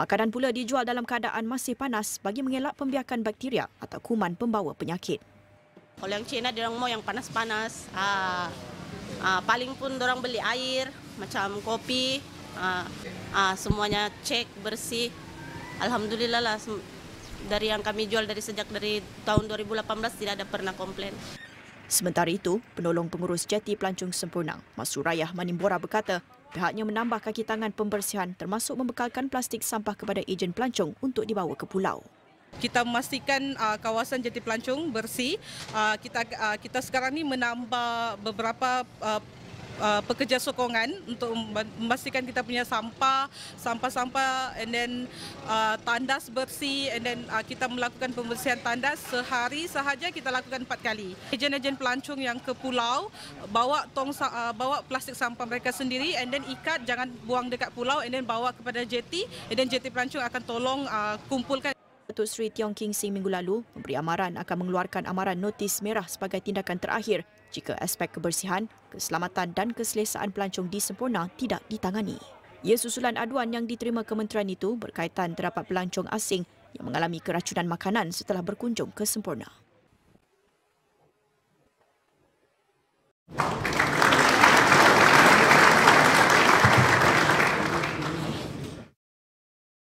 Makanan pula dijual dalam keadaan masih panas bagi mengelak pembiakan bakteria atau kuman pembawa penyakit. Kalau yang Cina, dia mau yang panas-panas. Ah, ah paling pun orang beli air, macam kopi, ah, ah semuanya cek, bersih. Alhamdulillah lah, dari yang kami jual dari sejak dari tahun 2018 tidak ada pernah komplain. Sementara itu, penolong pengurus Jeti pelancong Sempurnang, Masurayah Manimbora berkata, pihaknya menambah kaki tangan pembersihan termasuk membekalkan plastik sampah kepada ejen pelancong untuk dibawa ke pulau. Kita memastikan uh, kawasan Jeti pelancong bersih. Uh, kita uh, kita sekarang ini menambah beberapa uh, Uh, pekerja sokongan untuk memastikan kita punya sampah, sampah-sampah and then uh, tandas bersih and then uh, kita melakukan pembersihan tandas sehari sahaja kita lakukan empat kali. Ejen-ejen pelancong yang ke pulau bawa tong uh, bawa plastik sampah mereka sendiri and then ikat jangan buang dekat pulau and then bawa kepada jeti and then jeti pelancong akan tolong uh, kumpulkan Datuk Seri Tiong King Sing minggu lalu memberi amaran akan mengeluarkan amaran notis merah sebagai tindakan terakhir jika aspek kebersihan, keselamatan dan keselesaan pelancong di Sempurna tidak ditangani. Ia susulan aduan yang diterima kementerian itu berkaitan terdapat pelancong asing yang mengalami keracunan makanan setelah berkunjung ke Sempurna.